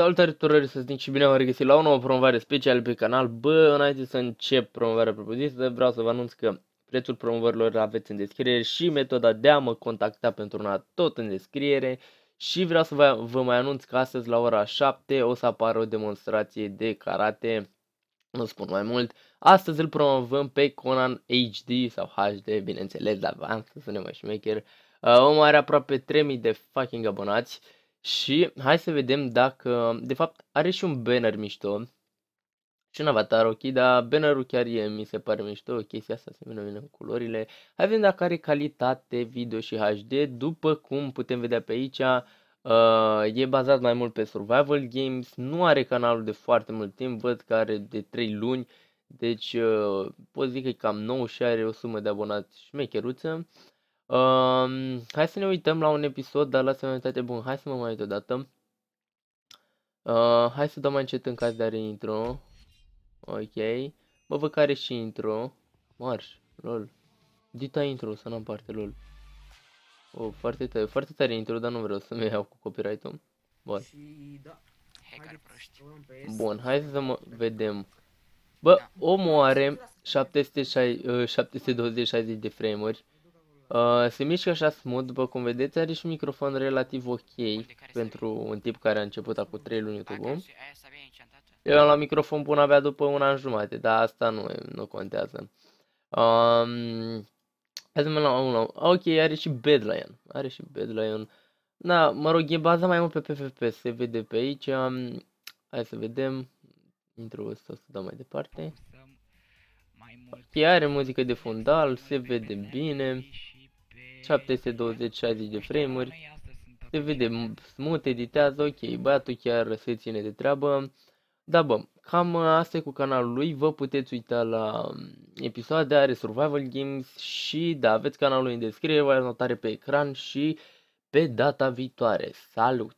Salutare tuturor, să zic și bine am regăsit la o nouă promovare special pe canal. Bă, înainte să încep promovarea propozită, vreau să vă anunț că prețul promovărilor aveți în descriere și metoda de a mă contacta pentru una tot în descriere. Și vreau să vă, vă mai anunț că astăzi la ora 7 o să apară o demonstrație de karate, nu spun mai mult. Astăzi îl promovăm pe Conan HD sau HD, bineînțeles, dar am să ne mai șmecher. Uh, om are aproape 3000 de fucking abonați. Uh, și hai să vedem dacă, de fapt, are și un banner mișto și un avatar ok, dar bannerul chiar e, mi se pare mișto, chestia asta se mină cu culorile. Hai vedem dacă are calitate video și HD, după cum putem vedea pe aici, Uh, e bazat mai mult pe survival games, nu are canalul de foarte mult timp, văd că are de 3 luni, deci uh, pot zic că e cam nou și are o sumă de abonați șmecheruță. Um, hai să ne uităm la un episod, dar la semnătate bun. Hai să mă mai uit odată. Uh, hai să dăm mai încet în caz de are intro. Ok. Bă, vă care și intro. Marș, lol. Dita intro, să n-am parte, lol. Oh, foarte tare, foarte tare intro, dar nu vreau să-mi iau cu copyright-ul. Bun. Da. Bun, hai să mă vedem. Bă, da. omul are 760, uh, 720 de frame-uri. Uh, se mișcă așa smut, după cum vedeți, are și un microfon relativ ok pentru un tip care a început acum 3 luni ah, youtube Eu am luat microfon bun abia după un an jumate, dar asta nu, nu contează. Um, hai să la unul. Ok, are și Bad Lion. Are și Bad Lion. Da, mă rog, e baza mai mult pe PFP, se vede pe aici. Um, hai să vedem. Intru ăsta să dau mai departe. Ok, are muzică de fundal, se vede bine. 720 60 de frame-uri, se vede smut, editează, ok, băiatul chiar se ține de treabă. Da, bă, cam asta e cu canalul lui, vă puteți uita la um, episoade, are survival games și da, aveți canalul în descriere, vă notare pe ecran și pe data viitoare. Salut!